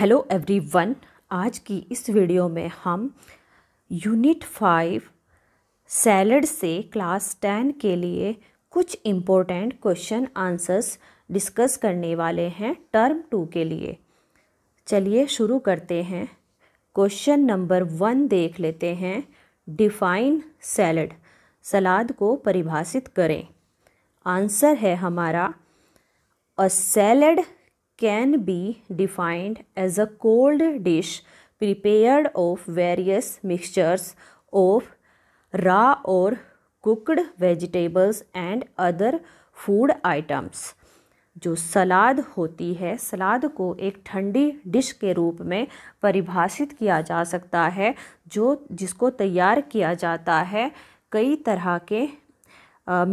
Hello everyone आज की इस वीडियो में हम यूनिट फाइव सैलड से क्लास टेन के लिए कुछ इम्पोर्टेंट क्वेश्चन आंसर्स डिस्कस करने वाले हैं टर्म टू के लिए चलिए शुरू करते हैं क्वेश्चन नंबर वन देख लेते हैं डिफाइन सैलड सलाद को परिभाषित करें आंसर है हमारा a salad can be defined as a cold dish prepared of various mixtures of raw और cooked vegetables and other food items जो सलाद होती है सलाद को एक ठंडी डिश के रूप में परिभाषित किया जा सकता है जो जिसको तैयार किया जाता है कई तरह के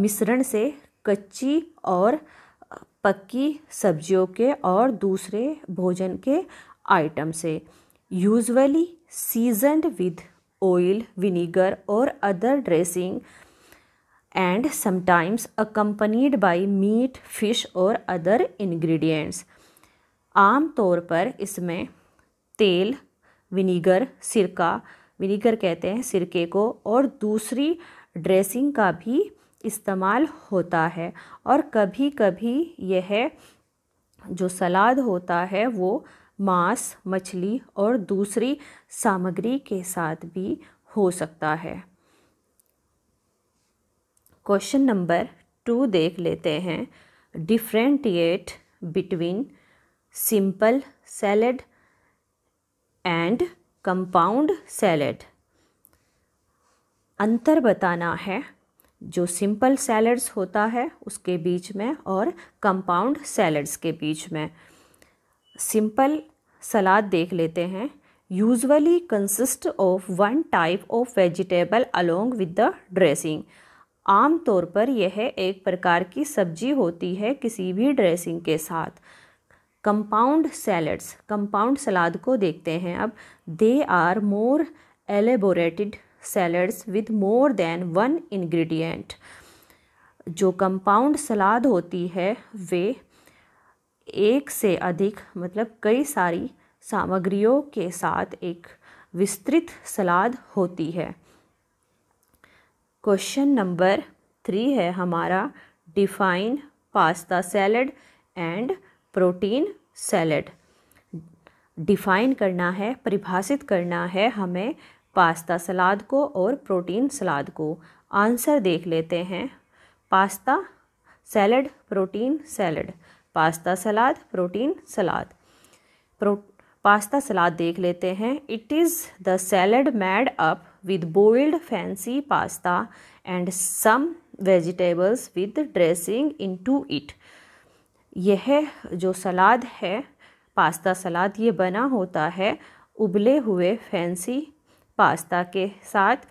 मिश्रण से कच्ची और पक्की सब्जियों के और दूसरे भोजन के आइटम से usually seasoned with oil vinegar और other dressing and sometimes accompanied by meat fish और अदर इन्ग्रीडियंट्स आम तौर पर इसमें तेल विनीगर सिरका विनीगर कहते हैं सिरके को और दूसरी ड्रेसिंग का भी इस्तेमाल होता है और कभी कभी यह जो सलाद होता है वो मांस मछली और दूसरी सामग्री के साथ भी हो सकता है क्वेश्चन नंबर टू देख लेते हैं differentiate between simple salad and compound salad अंतर बताना है जो सिंपल सैलड्स होता है उसके बीच में और कंपाउंड सैलड्स के बीच में सिंपल सलाद देख लेते हैं usually consist of one type of vegetable along with the dressing आम तौर पर यह एक प्रकार की सब्जी होती है किसी भी ड्रेसिंग के साथ कंपाउंड सैलड्स कंपाउंड सलाद को देखते हैं अब they are more elaborated salads with more than one ingredient जो कंपाउंड सलाद होती है वे एक से अधिक मतलब कई सारी सामग्रियों के साथ एक विस्तृत सलाद होती है क्वेश्चन नंबर थ्री है हमारा define pasta salad and protein salad define करना है परिभाषित करना है हमें पास्ता सलाद को और प्रोटीन सलाद को आंसर देख लेते हैं pasta salad protein salad pasta सलाद प्रोटीन सलाद प्रो पास्ता सलाद देख लेते हैं it is the salad made up with boiled fancy pasta and some vegetables with dressing into it यह जो सलाद है पास्ता सलाद ये बना होता है उबले हुए फैंसी पास्ता के साथ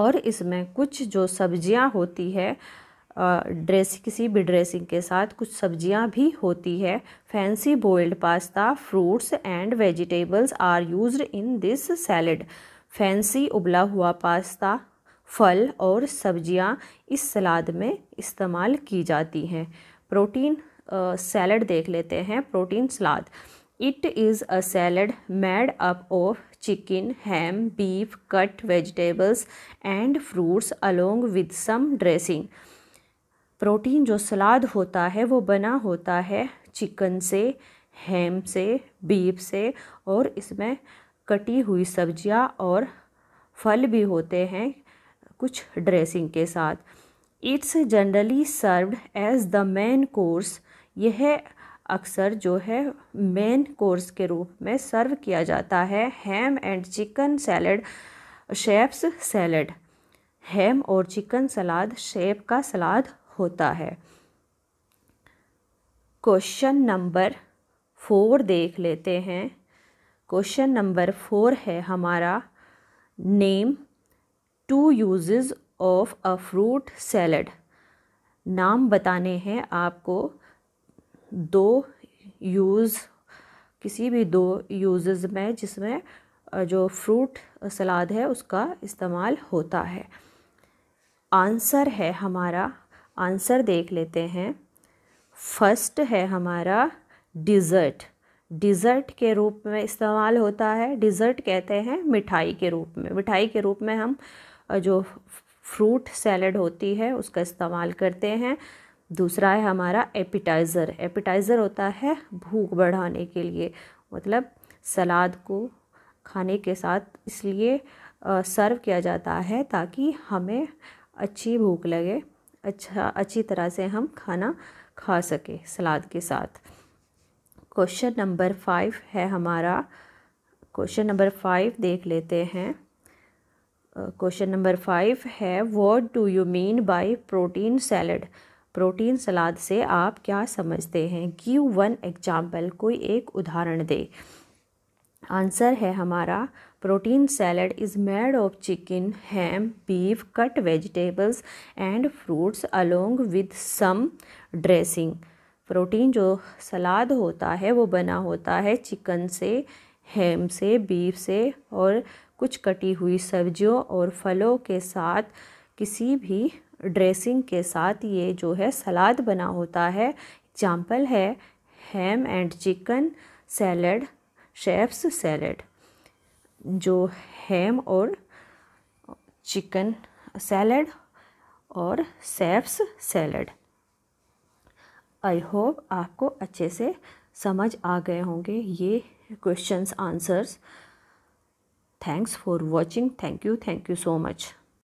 और इसमें कुछ जो सब्जियां होती है ड्रेस किसी भी ड्रेसिंग के साथ कुछ सब्जियां भी होती है fancy boiled pasta fruits and vegetables are used in this salad fancy उबला हुआ पास्ता फल और सब्जियां इस सलाद में इस्तेमाल की जाती हैं प्रोटीन सैलड देख लेते हैं प्रोटीन सलाद it is a salad made up of chicken, ham, beef, cut vegetables and fruits along with some dressing. Protein जो सलाद होता है वो बना होता है चिकन से हैम से बीफ से और इसमें कटी हुई सब्जियां और फल भी होते हैं कुछ ड्रेसिंग के साथ it's generally served as the main course यह अक्सर जो है मेन कोर्स के रूप में सर्व किया जाता है ham and chicken salad chef's salad ham और चिकन सलाद शेप का सलाद होता है क्वेश्चन नंबर फोर देख लेते हैं क्वेश्चन नंबर फोर है हमारा name two use of a fruit salad नाम बताने हैं आपको दो यूज़ किसी भी दो यूज़ में जिसमें जो फ्रूट सलाद है उसका इस्तेमाल होता है आंसर है हमारा आंसर देख लेते हैं फर्स्ट है हमारा डिज़र्ट डिज़र्ट के रूप में इस्तेमाल होता है डिज़र्ट कहते हैं मिठाई के रूप में मिठाई के रूप में हम जो फ्रूट सैलड होती है उसका इस्तेमाल करते हैं दूसरा है हमारा एपिटाइज़र एपिटाइज़र होता है भूख बढ़ाने के लिए मतलब सलाद को खाने के साथ इसलिए सर्व किया जाता है ताकि हमें अच्छी भूख लगे अच्छा अच्छी तरह से हम खाना खा सके सलाद के साथ क्वेश्चन नंबर फाइव है हमारा क्वेश्चन नंबर फाइव देख लेते हैं क्वेश्चन नंबर फाइव है what do you mean by protein salad protein सलाद से आप क्या समझते हैं गिव वन एग्जाम्पल कोई एक उदाहरण दे आंसर है हमारा protein salad is made of chicken ham beef cut vegetables and fruits along with some dressing protein जो सलाद होता है वो बना होता है चिकन से हैम से बीफ से और कुछ कटी हुई सब्जियों और फलों के साथ किसी भी ड्रेसिंग के साथ ये जो है सलाद बना होता है एग्जाम्पल है ham and chicken salad chef's salad जो हैम और चिकन सैलड और सेफ्स सैलड आई होप आपको अच्छे से समझ आ गए होंगे ये questions answers thanks for watching thank you thank you so much